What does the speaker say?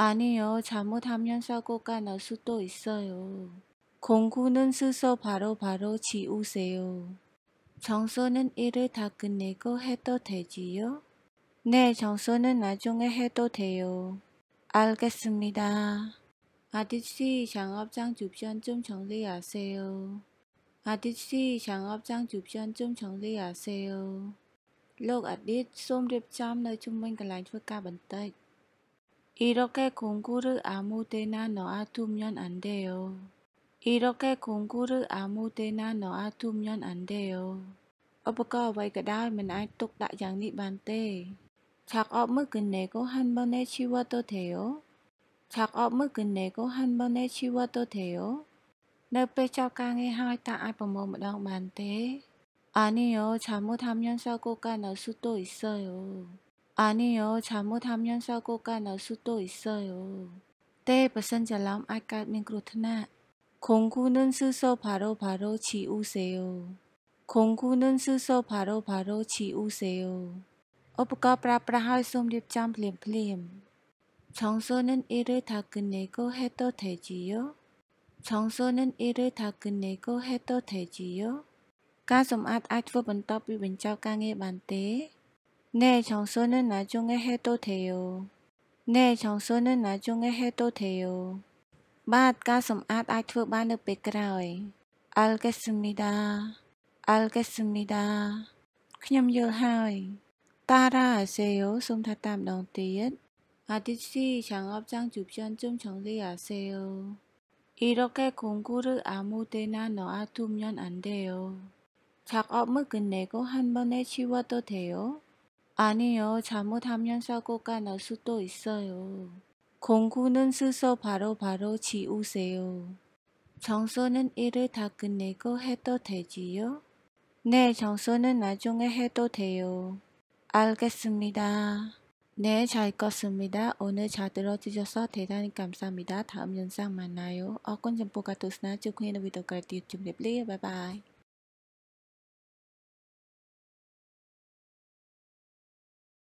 아니요. 잘못하면 사고가 날 수도 있어요. 공구는 스스로 바로바로 지우세요. 정서는 일을 다 끝내고 해도 되지요? 네, 정서는 나중에 해도 돼요. 알겠습니다. 아저씨, 장업장 주변 좀 정리하세요. 아저씨, 장업장 주변 좀 정리하세요. លោកអឌីតសូមរៀបចំនอีรักแก่คงกุรืออามูเตน่าหนออาทุมยันอันเดียวอีรักแก่คงกุรืออามูเตน่าหนออาทุมยันอันเดียวอปก็ไว้ก็ได้มันไอตกได้อย่างนี้บานเต้ฉากออกเมื่อกินเนก็หันบอลเนชีวะตัวเทียวฉากออกเมื่อกินเนก็หันบอลเนชีวะตัวเทียวเนอเปเจ้ากางเฮ้หยตาไอปมะมงมาดองบานเต้อันนี้โอ้ฉันไม่ทำยันเศร้ากูการเอาสุดโต้วอีเซอ 아니요. 잘못하면 사고가 날 수도 있어요. 때 벗은 잘람 아까면 그렇구나. 공구는 스스로 바로바로 지우세요. 공구는 스스로 바로바로 지우세요. 오빠 브라브라할 숨립장 플림플림. 정소는 일을 다 끝내고 해도 되지요? 정소는 일을 다 끝내고 해도 되지요? 가슴 앗 아트워 번떡 위벤적 강의 만대. 네, 장소는 나중에 해도 돼요. 네, 장소는 나중에 해도 돼요. 맛과 섬앗 아트 바느 베크라이. 알겠습니다. 알겠습니다. 그냥 열하이. 따라하세요. 숨다땀 넘띠엣. 아디씨 장업장 주변 좀 정리하세요. 이렇게 공구를 아무 데나 놔두면 안 돼요. 작업을 끝내고 한 번에 치워도 돼요. 아니요. 잘못하면 사고가 날 수도 있어요. 공구는 스스로 바로바로 지우세요. 정서는 일을 다 끝내고 해도 되지요? 네, 정서는 나중에 해도 돼요. 알겠습니다. 네, 잘껐습니다 오늘 잘 들어주셔서 대단히 감사합니다. 다음 영상 만나요. 어권 정보가 도스나 주쿠인의 위도가 띄어줍니다. 바이바이.